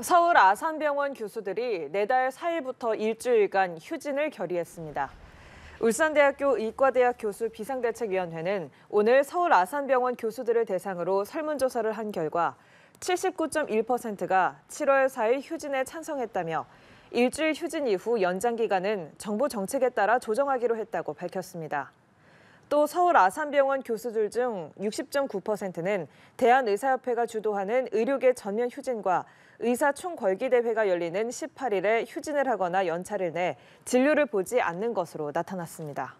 서울 아산병원 교수들이 내달 4일부터 일주일간 휴진을 결의했습니다. 울산대학교 의과대학 교수 비상대책위원회는 오늘 서울 아산병원 교수들을 대상으로 설문조사를 한 결과 79.1%가 7월 4일 휴진에 찬성했다며 일주일 휴진 이후 연장 기간은 정부 정책에 따라 조정하기로 했다고 밝혔습니다. 또 서울 아산병원 교수들 중 60.9%는 대한의사협회가 주도하는 의료계 전면 휴진과 의사 총궐기 대회가 열리는 18일에 휴진을 하거나 연차를 내 진료를 보지 않는 것으로 나타났습니다.